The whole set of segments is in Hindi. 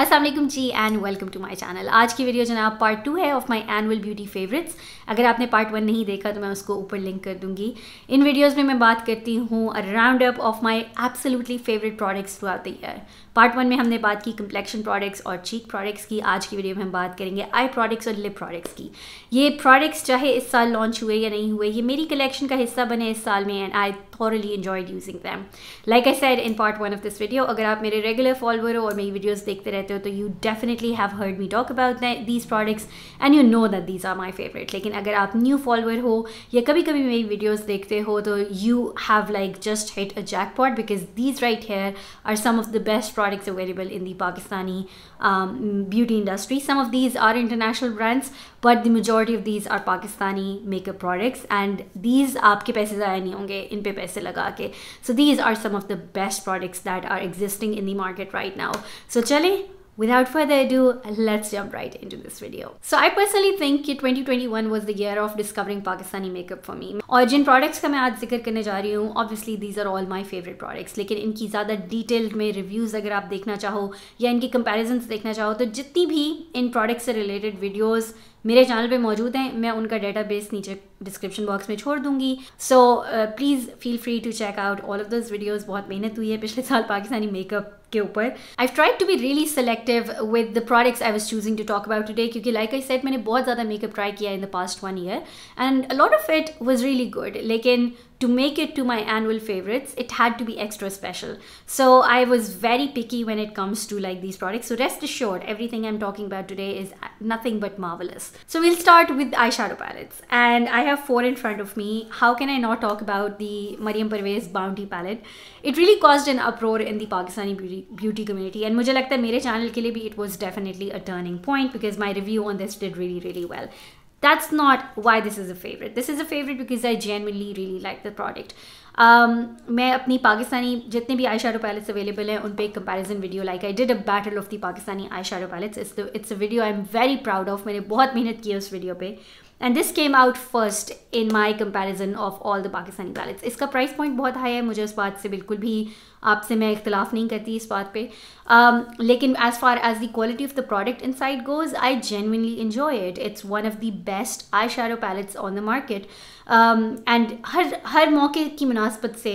असलम जी and welcome to my channel आज की वीडियो जनाब पार्ट टू है of my annual beauty favourites अगर आपने पार्ट वन नहीं देखा तो मैं उसको ऊपर लिंक कर दूंगी इन वीडियोज़ में मैं बात करती हूँ round up of my absolutely favourite products throughout the year part one में हमने बात की कम्प्लेक्शन प्रोडक्ट्स और चीक प्रोडक्ट्स की आज की वीडियो में हम बात करेंगे आई प्रोडक्ट्स और लिप प्रोडक्ट्स की ये प्रोडक्ट्स चाहे इस साल लॉन्च हुए या नहीं हुए ये मेरी कलेक्शन का हिस्सा बने इस साल में and I thoroughly enjoyed using them. Like I said in part one of this video, you are a regular follower or my videos देखते you definitely have heard me talk about these products and you know that these are my favorite. you are a new follower or you कभी my videos देखते you have like just hit a jackpot because these right here are some of the best products available in the Pakistani um, beauty industry. Some of these are international brands but the majority of these are Pakistani makeup products and these आपके पैसे ज़ाया नहीं होंगे इन पे पैसे लगा के so these are some of the best products that are existing in the market right now so चलें Without further ado, let's jump right into this video. So I personally think कि 2021 was the year of discovering Pakistani makeup for me. और जिन products ka main aaj zikr karne ja rahi hu obviously these are all my favorite products lekin inki zyada detailed mein reviews agar aap dekhna chaho ya inki comparisons dekhna chaho to jitni bhi in products se related videos मेरे चैनल पे मौजूद हैं मैं उनका डेटाबेस नीचे डिस्क्रिप्शन बॉक्स में छोड़ दूंगी so please feel free to check out all of this videos बहुत मेहनत हुई है पिछले साल पाकिस्तानी मेकअप के ऊपर I tried to be really selective with the products I was choosing to talk about today क्योंकि लाइक आई सेट मैंने बहुत ज़्यादा मेकअप ट्राई किया in the past one year and lot of it was really good लेकिन to make it to my annual favorites, it had to be extra special. So I was very picky when it comes to like these products. So rest assured, everything I'm talking about today is nothing but marvelous. So we'll start with eyeshadow palettes. And I have four in front of me. How can I not talk about the Mariam Parvez Bounty palette? It really caused an uproar in the Pakistani beauty, beauty community. And मुझे लगता है मेरे channel it was definitely a turning point because my review on this did really, really well that's not why this is a favorite this is a favorite because i genuinely really like the product um main apni pakistani jitne bhi eyeshadow palettes available hain unpe comparison video like i did a battle of the pakistani eyeshadow palettes it's the, it's a video i'm very proud of maine bahut mehnat ki hai us video pe and this came out first in my comparison of all the Pakistani palettes इसका प्राइस पॉइंट बहुत हाई है मुझे उस बात से बिल्कुल भी आपसे मैं इख्तलाफ नहीं करती इस बात पर um, लेकिन as far as the quality of the product inside goes I genuinely enjoy it it's one of the best eye shadow palettes on the market and हर हर मौके की मुनासबत से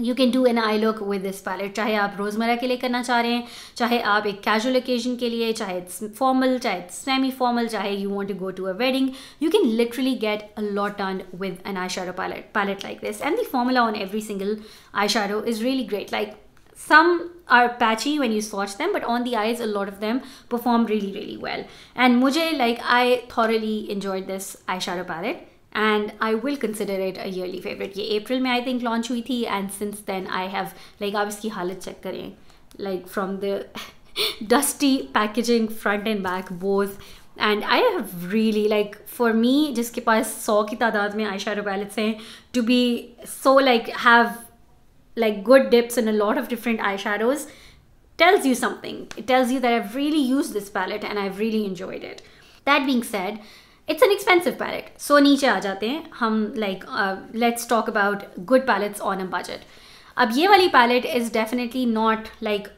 you can do an eye look with this palette चाहे आप रोज़मर्रा के लिए करना चाह रहे हैं चाहे आप एक कैजुअल ओकेजन के लिए चाहे इट्स फॉर्मल चाहे इट्स सेमी फॉर्मल चाहे you want to go to a wedding you can literally get a lot done with an eye shadow palette palette like this and the formula on every single eye shadow is really great like some are patchy when you swatch them but on the eyes a lot of them perform really really well and mujhe like i thoroughly enjoyed this eyeshadow palette and I will consider it a yearly favorite. Ye April mein I think launch hui thi and since then I have like obviously halat check kare like from the dusty packaging front and back both and I have really like for me just ke paas 100 ki tadad mein eyeshadow palettes hain to be so like have like good dips in a lot of different eyeshadows tells you something. It tells you that I've really used this palette and I've really enjoyed it. That being said, it's an expensive palette so नीचे आ जाते हैं हम like let's talk about good palettes on a budget अब ये वाली palette is definitely not like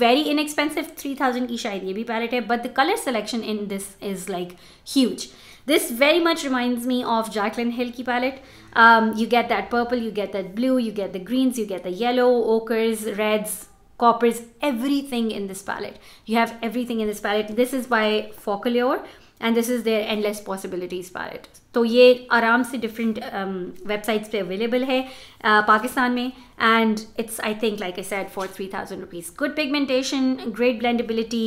very inexpensive three thousand की शायद ये भी पैलेट है but the colour selection in this is like huge this very much reminds me of Jacqueline Hill palette. Um, you get that purple, you get that blue, you get the greens, you get the yellow, ochres, reds, coppers, everything in this palette. You have everything in this palette. This is by Focalior. And this is there endless possibilities for it तो ये आराम से डिफरेंट वेबसाइट्स पे अवेलेबल है पाकिस्तान में and it's I think like I said for three thousand rupees good pigmentation great blendability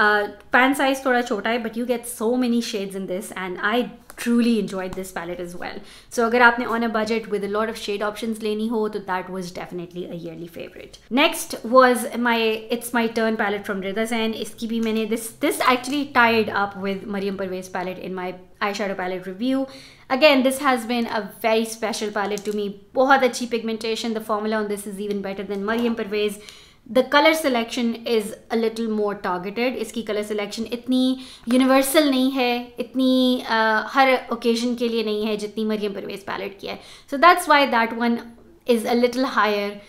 pan size थोड़ा छोटा है but you get so many shades in this and I truly enjoyed this palette as well. So अगर आपने on a budget with a lot of shade options लेनी हो तो that was definitely a yearly favorite. Next was my It's My Turn palette from Rida Sen. इसकी भी मैंने this this actually tied up with Mariam Parvez palette in my eyeshadow palette review. Again, this has been a very special palette to me. बहुत अच्छी pigmentation. The formula on this is even better than Mariam Parvez. The colour selection is a little more targeted इसकी कलर सिलेक्शन इतनी यूनिवर्सल नहीं है इतनी uh, हर ओकेजन के लिए नहीं है जितनी मरियम परवेज पैलेट की है so that's why that one is a little higher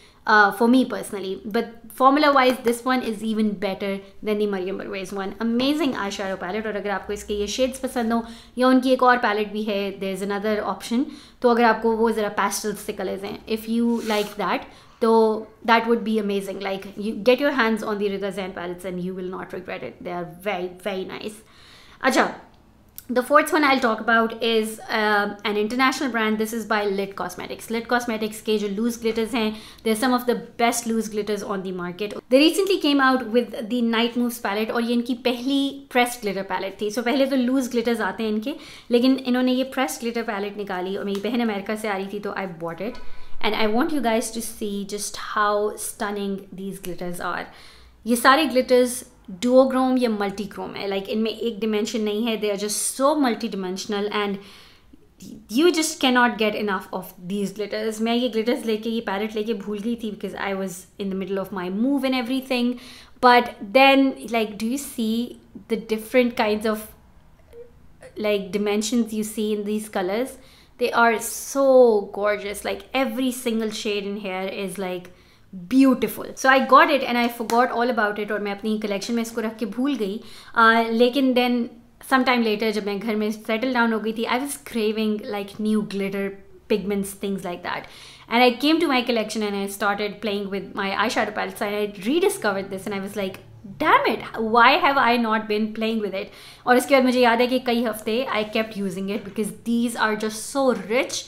for me personally but formula wise this one is even better than the Mariam Parvez one amazing eye shadow palette और अगर आपको इसके ये शेड्स पसंद हो या उनकी एक और पैलेट भी है देर इज अनदर ऑप्शन तो अगर आपको वो ज़रा पैस्टल्स से कलर्स हैं इफ़ यू लाइक दैट तो that would be amazing like you get your hands on the riggers and palettes and you will not regret it they are very very nice अच्छा the fourth one I talk about is an international brand this is by Lit cosmetics Lit cosmetics के जो लूज ग्लिटर्स हैं they some of the best loose glitters on the market they recently came out with the night moves palette और ये इनकी पहली प्रेस ग्लिटर पैलेट थी सो पहले तो लूज ग्लिटर्स आते हैं इनके लेकिन इन्होंने ये प्रेस ग्लिटर पैलेट निकाली और मेरी बहन अमेरिका से आ रही थी तो I want it and I want you guys to see just how stunning these glitters are. These glitters duochrome or multichrome है like इनमें one dimension they are just so multidimensional and you just cannot get enough of these glitters these glitters लेके a पैलेट लेके भूल because I was in the middle of my move and everything but then like do you see the different kinds of like dimensions you see in these colors they are so gorgeous. Like every single shade in here is like beautiful. So I got it, and I forgot all about it. Or my collection, collection में इसको रख के भूल गई uh, लेकिन देन सम टाइम लेटर जब मैं घर I was craving like new glitter pigments things like that and i came to my collection and i started playing with my eyeshadow palettes and i rediscovered this and i was like damn it why have I not been playing with it और इसके बाद मुझे याद है कि कई हफ्ते I kept using it because these are just so rich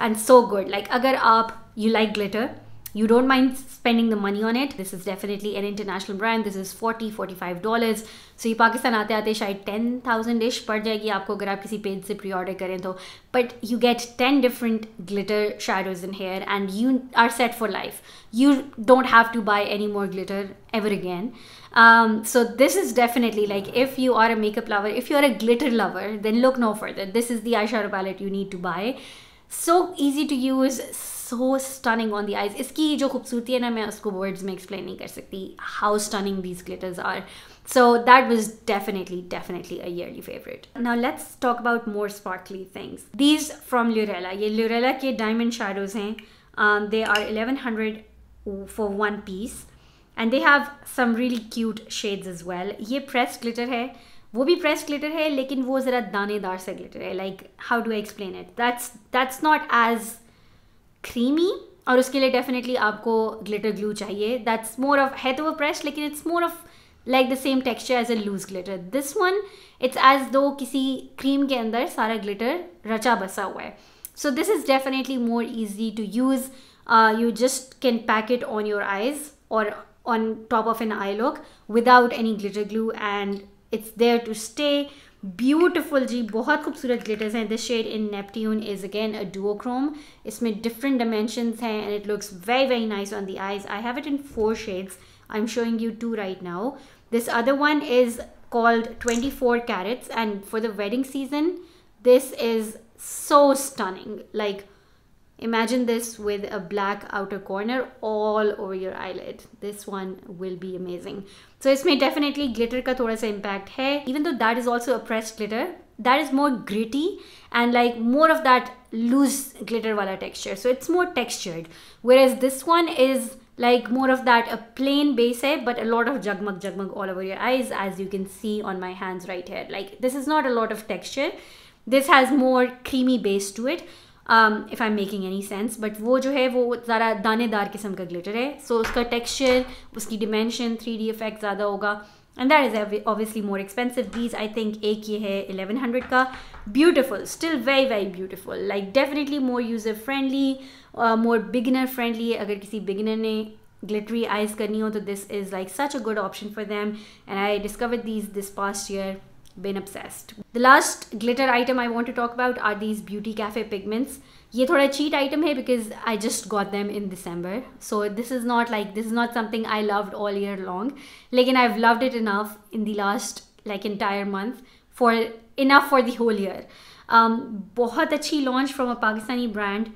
and so good like अगर आप you like glitter you don't mind spending the money on it this is definitely an international brand this is 40 45 dollars so ये Pakistan, आते आते शायद 10,000 इश पड़ जाएगी आपको अगर आप किसी पेज से प्री 10 different glitter shadows in here, and you are set for life. You don't have to buy any more glitter ever Um, so this is definitely like if you are a makeup lover, if you're a glitter lover, then look no further. This is the eyeshadow palette you need to buy. So easy to use, so stunning on the eyes इसकी जो खूबसूरती है ना मैं उसको वर्ड्स में एक्सप्लेन नहीं कर सकती how stunning these glitters are so that was definitely definitely a yearly favourite now let's talk about more sparkly things these from Lurella ये ल्यूरेला के डायमंड शेडोज हैं they are eleven hundred for one piece and they have some really cute shades as well ये प्रेस ग्लिटर है वो भी प्रेस ग्लिटर है लेकिन वो ज़रा दानेदार से ग्लिटर है like how do I explain it that's that's not as creamy और उसके लिए डेफिनेटली आपको ग्लिटर ग्लू चाहिए दैट्स मोर ऑफ है तो वो प्रेस्ड लेकिन it's more of like the same texture as a loose glitter this one it's as though किसी क्रीम के अंदर सारा ग्लिटर रचा बसा हुआ है so this is definitely more easy to use you just can pack it on your eyes और on top of an eye look without any glitter glue and it's there to stay beautiful जी बहुत खूबसूरत ग्लिटर्स हैं this shade in Neptune is again a duochrome इसमें डिफरेंट डायमेंशंस हैं and it looks very very nice on the eyes I have it in four shades I am showing you two right now this other one is called 24 carats and for the wedding season this is so stunning like Imagine this with a black outer corner all over your eyelid. This one will be amazing. So made definitely glitter ka थोड़ा सा impact hai. Even though that is also a pressed glitter, that is more gritty and like more of that loose glitter wala texture. So it's more textured. Whereas this one is like more of that a plain base hai, but a lot of jugmug jugmug all over your eyes as you can see on my hands right here. Like this is not a lot of texture. This has more creamy base to it. If I am making any sense but वो जो है वो ज़रा दानेदार किस्म का ग्लिटर है सो so, उसका टेक्सचर उसकी डिमेंशन थ्री डी इफेक्ट ज़्यादा होगा and that is obviously more expensive these I think एक ये है एलेवन हंड्रेड का beautiful still very very beautiful like definitely more user friendly more beginner friendly अगर किसी बिगिनर ने ग्लिटरी आइज़ करनी हो तो this is like such a good option for them and I discover these this past year been obsessed. The last glitter item I want to talk about are these Beauty Cafe pigments. ये थोड़ा cheat item है because I just got them in December. So this is not like, this is not something I loved all year long. Like, and I've loved it enough in the last like entire month for enough for the whole year. Um, बहुत अच्छी launch from a Pakistani brand.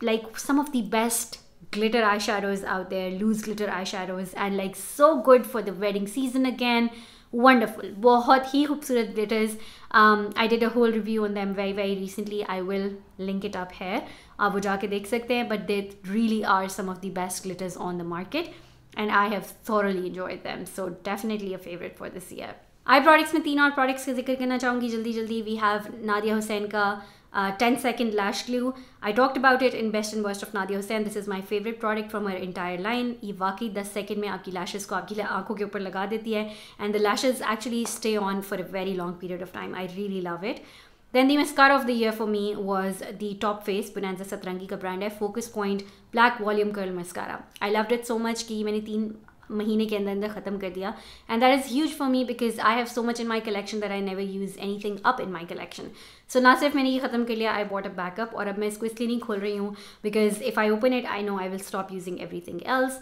Like some of the best glitter eyeshadows out there, loose glitter eyeshadows and like so good for the wedding season again. wonderful bahut hi khoobsurat glitters um, I did a whole review on them very very recently I will link it up here aap wo ja ke dekh sakte hain but they really are some of the best glitters on the market and I have thoroughly enjoyed them so definitely a favorite for this year I products में तीन और प्रोडक्ट्स का जिक्र करना चाहूँगी जल्दी जल्दी वी हैव नादिया हुसैन का uh, 10 second lash glue. I talked about it in Best and Worst of Nadia Hussain. This is my favorite product from her entire line. ये वाकई 10 second में आपकी lashes को आपकी आंखों के ऊपर लगा देती है and the lashes actually stay on for a very long period of time. I really love it. Then the mascara of the year for me was the Top Face Bonanza Satrangi का brand है Focus Point Black Volume Curl Mascara. I loved it so much कि मैंने तीन महीने के अंदर अंदर ख़त्म कर दिया and that is huge for me because I have so much in my collection that I never use anything up in my collection so ना सिर्फ मैंने ये ख़त्म कर लिया आई बॉट अ बैकअप और अब मैं इसको इसलिए नहीं खोल रही हूँ because if I open it I know I will stop using everything else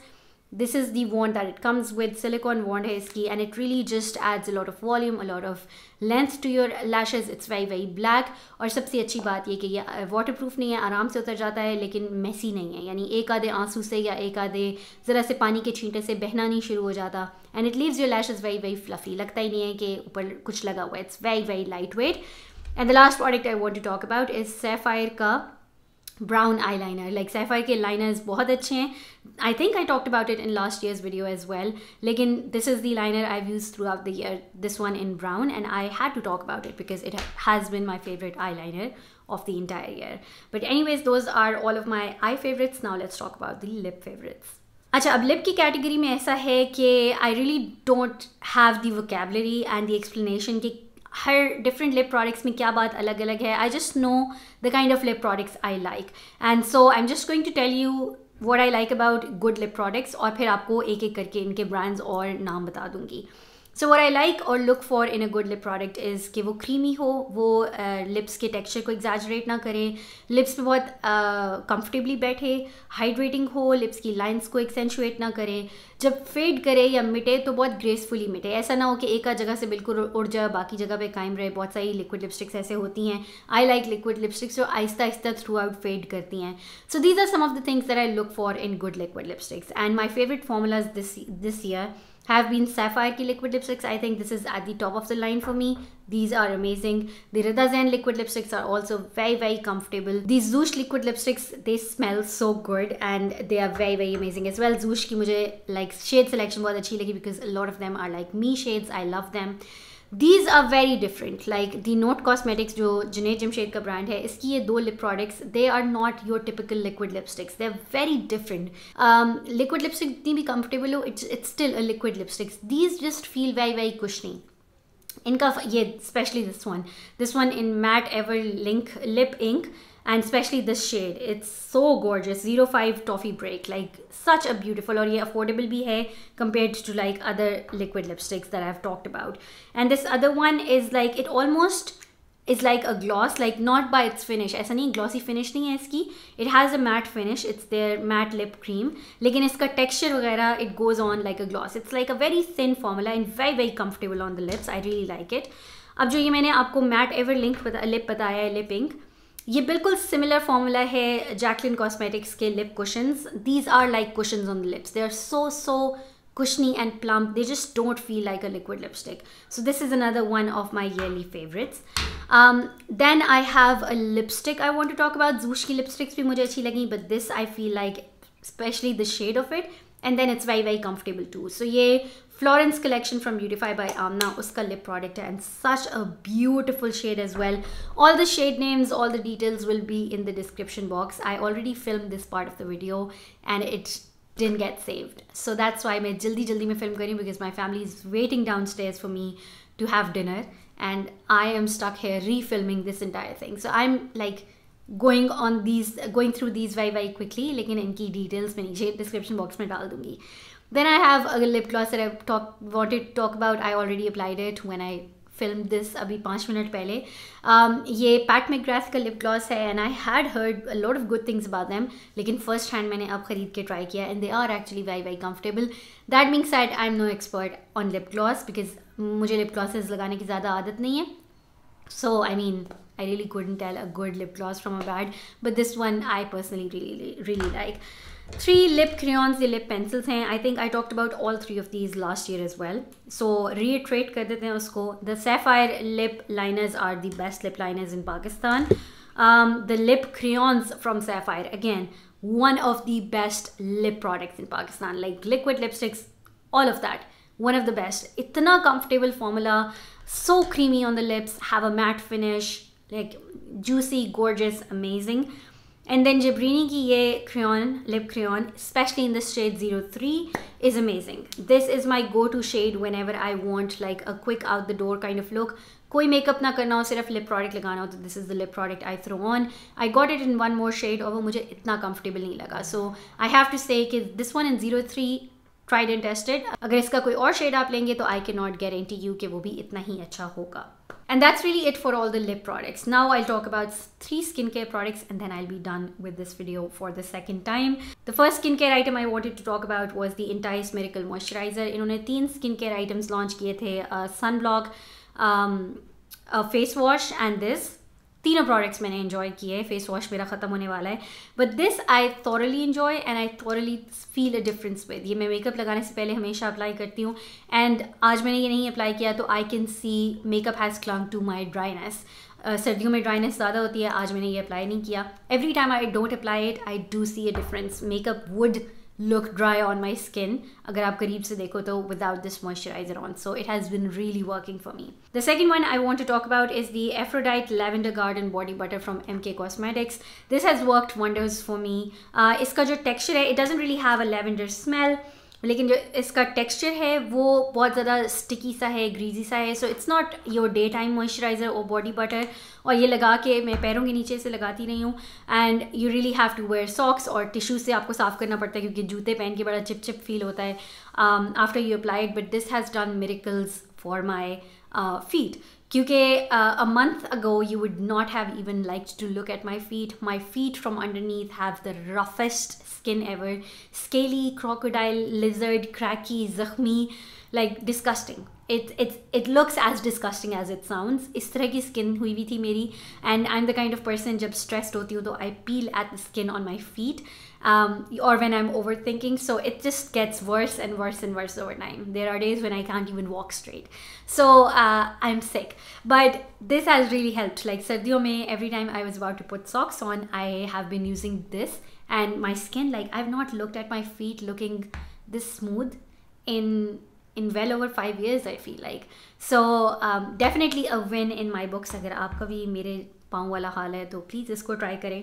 this is the wand that it comes with silicone wand है इसकी and it really just adds a lot of volume a lot of length to your lashes it's very very black और सबसे अच्छी बात ये कि ये प्रूफ uh, नहीं है आराम से उतर जाता है लेकिन मैसी नहीं है यानी एक आधे आंसू से या एक आधे ज़रा से पानी के छींटे से बहना नहीं शुरू हो जाता and it leaves your lashes very very fluffy लगता ही नहीं है कि ऊपर कुछ लगा हुआ है it's very very light weight and the last product I want to talk about is Sapphire का brown eyeliner like sapphire के liners बहुत अच्छे हैं I think I talked about it in last year's video as well लेकिन this is the liner I've used throughout the year this one in brown and I had to talk about it because it has been my favorite eyeliner of the entire year but anyways those are all of my eye favorites now let's talk about the lip favorites अच्छा अब लिप की कैटेगरी में ऐसा है कि I really don't have the vocabulary and the explanation कि हर डिफरेंट लिप प्रोडक्ट्स में क्या बात अलग अलग है I just know the kind of lip products I like and so I am just going to tell you what I like about good lip products और फिर आपको एक एक करके इनके ब्रांड्स और नाम बता दूंगी सो वर आई लाइक और look for in a good lip product is कि वो क्रीमी हो वो लिप्स uh, के टेक्सचर को एग्जाजरेट ना करें लिप्स पे बहुत कंफर्टेबली uh, बैठे हाइड्रेटिंग हो लिप्स की लाइंस को एक्सेंचुएट ना करें जब फेड करे या मिटे तो बहुत ग्रेसफुली मिटे ऐसा ना हो कि एक जगह से बिल्कुल उड़ जाए बाकी जगह पे कायम रहे बहुत सारी लिक्विड लिपस्टिक्स ऐसे होती हैं आई लाइक लिक्विड लिपस्टिक्स जो आहिस्ता आहिस्ता थ्रू आउट फेड करती हैं so these are some of the things that I look for in good liquid lipsticks and my favourite formulas this this year have been Sapphire Ki liquid lipsticks. I think this is at the top of the line for me. These are amazing. The Rida Zen liquid lipsticks are also very, very comfortable. These Zoosh liquid lipsticks, they smell so good and they are very, very amazing as well. Zoosh ki mujhe like shade selection bahut achhi lagi because a lot of them are like me shades. I love them. These are very different like the Note cosmetics जो जिनेह जमशेद का ब्रांड है इसकी ये दो lip products they are not your typical liquid lipsticks they are very different liquid lipstick जितनी भी कंफर्टेबल हो it's it's still a liquid lipsticks these just feel very very नहीं इनका ये especially this one this one in matte ever link lip ink and especially this shade it's so gorgeous 05 toffee break like such a beautiful or yeah, affordable bhi hai compared to like other liquid lipsticks that i've talked about and this other one is like it almost is like a gloss like not by its finish ऐसा नहीं glossy finish nahi hai इसकी it has a matte finish it's their matte lip cream Lekin iska texture वगैरह it goes on like a gloss it's like a very thin formula and very very comfortable on the lips I really like it Ab jo ye maine आपको matte ever link a lip bataya है lip ink ये बिल्कुल सिमिलर फॉर्मूला है जैकलिन कॉस्मेटिक्स के lip question these are like question on the lips they are so so cushiony and plump they just don't feel like a liquid lipstick so this is another one of my yearly favourites then I have a lipstick I want to talk about juice की लिपस्टिक्स भी मुझे अच्छी लगी but this I feel like especially the shade of it and then it's very very comfortable too so ये Florence collection from Beautify by Amna उसका लिप प्रोडक्ट है and such a beautiful shade as well all the shade names all the details will be in the description box I already film this part of the video and it's didn't get saved. So that's why मैं जल्दी जल्दी में film करी because my family is waiting downstairs for me to have dinner and I am stuck here refilming this entire thing. So I'm like going on these going through these very very quickly लेकिन इनकी details मैं नीचे description box में डाल दूँगी Then I have a lip gloss that I talk, wanted to talk about. I already applied it when I film this अभी पाँच मिनट पहले um, ये पैट मैग्राथ का लिप ग्लॉस है and I had heard lot of good things about them लेकिन फर्स्ट हैंड मैंने अब ख़रीद के ट्राई किया and they are actually very very comfortable that means that I am no expert on lip gloss because मुझे लिप ग्लॉसेज लगाने की ज़्यादा आदत नहीं है so I mean I really couldn't tell a good lip gloss from a bad, but this one I personally really, really like. Three lip crayons, the lip pencils I think I talked about all three of these last year as well. So reiterate कर देते हैं उसको. The sapphire lip liners are the best lip liners in Pakistan. Um, the lip crayons from Sapphire again one of the best lip products in Pakistan like liquid lipsticks all of that one of the best itna comfortable formula so creamy on the lips have a matte finish like juicy gorgeous amazing And then Jabrini ki ye crayon, lip crayon, especially in this shade 03 is amazing. This is my go-to shade whenever I want like a quick out the door kind of look. कोई मेकअप ना करना हो सिर्फ लिप प्रोडक्ट लगाना हो तो this is the lip product I throw on I got it in one more shade और वो मुझे इतना कंफर्टेबल नहीं लगा सो आई हैव टू से कि this one in zero three tried and tested अगर इसका कोई और शेड आप लेंगे तो आई के नॉट गारंटी यू कि वो भी इतना ही अच्छा होगा And that's really it for all the lip products. Now I'll talk about three skincare products and then I'll be done with this video for the second time. The first skincare item I wanted to talk about was the Entice Miracle Moisturizer. इन्होंने तीन skincare items launch किए थे sunblock, um, a face wash and this तीनों प्रोडक्ट्स मैंने इन्जॉय किए फेस वॉश मेरा ख़त्म होने वाला है but this I thoroughly enjoy and I thoroughly feel a difference with ये मैं मेकअप लगाने से पहले हमेशा अप्लाई करती हूँ एंड आज मैंने ये नहीं अप्लाई किया तो I can see makeup has clung to my dryness सर्दियों में ड्राइनेस ज़्यादा होती है आज मैंने ये अप्लाई नहीं किया every time I don't apply it I do see a difference makeup would look dry on my skin agar aap kareeb se without this moisturizer on so it has been really working for me the second one i want to talk about is the aphrodite lavender garden body butter from mk cosmetics this has worked wonders for me uh, texture it doesn't really have a lavender smell लेकिन जो इसका टेक्सचर है वो बहुत ज़्यादा स्टिकी सा है ग्रीजी सा है so it's not your daytime moisturiser और बॉडी बटर और ये लगा के मैं पैरों के नीचे से लगाती रही हूँ and you really have to wear socks और टिशू से आपको साफ़ करना पड़ता है क्योंकि जूते पहन के बड़ा चिप चिप फील होता है after you apply it but this has done miracles for my uh, feet क्योंकि uh, a month ago you would not have even liked to look at my feet my feet from underneath have the roughest skin ever scaly crocodile lizard cracky zakhmi like disgusting it it it looks as disgusting as it sounds इस तरह की skin हुई थी मेरी and I'm the kind of person जब stressed होती हूँ तो I peel at the skin on my feet um, or when I'm overthinking. So it just gets worse and worse and worse over time. There are days when I can't even walk straight. So uh, I'm sick. But this has really helped. Like every time I was about to put socks on, I have been using this and my skin, like I've not looked at my feet looking this smooth in in well over five years, I feel like. So um, definitely a win in my books. अगर आप कभी मेरे पाँव वाला हाल है तो प्लीज़ इसको ट्राई करें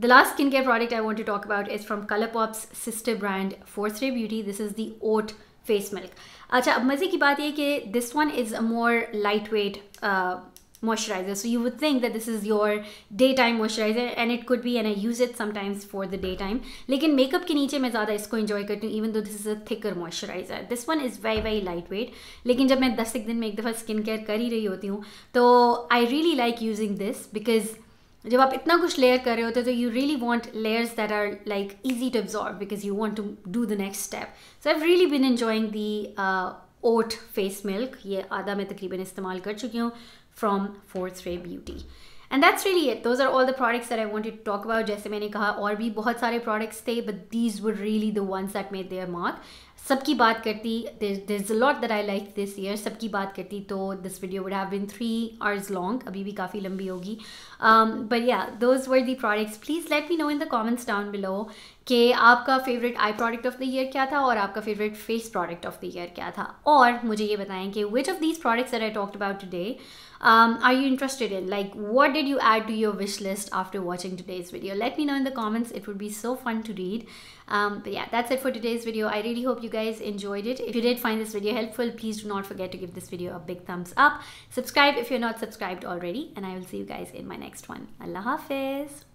the last skin care product I want to talk about is from colour pops sister brand fourth ray beauty this is the oat face milk अच्छा अब मज़े की बात यह कि this one is a more light weight moisturizer. So you would think that this is your daytime moisturizer and it could be and I use it sometimes for the daytime. lekin makeup ke niche main zyada isko enjoy karti hu even though this is a thicker moisturizer. This one is very very lightweight. lekin jab main 10 ek din mein ek dafa skin care kar hi rahi hoti hu to I really like using this because जब आप इतना कुछ लेयर कर रहे होते हो तो you really want layers that are like easy to absorb because you want to do the next step so I've really been enjoying the oat face milk ये आधा मैं तकरीबन इस्तेमाल कर चुकी हूँ from Fourth Ray Beauty. And that's really it those are all the products that I wanted to talk about जैसे मैंने कहा और भी बहुत सारे प्रोडक्ट्स थे but these were really the ones that made their mark सबकी बात करती this lot that I like this year सबकी बात करती तो this video would have been three hours long अभी भी काफ़ी लंबी होगी but yeah those were the products please let me know in the comments down below कि आपका favourite eye product of the year क्या था और आपका favourite face product of the year क्या था और मुझे ये बताएं कि which of these products that I talked about today um, are you interested in? Like, what did you add to your wish list after watching today's video? Let me know in the comments. It would be so fun to read. Um, but yeah, that's it for today's video. I really hope you guys enjoyed it. If you did find this video helpful, please do not forget to give this video a big thumbs up. Subscribe if you're not subscribed already. And I will see you guys in my next one. Allah Hafiz.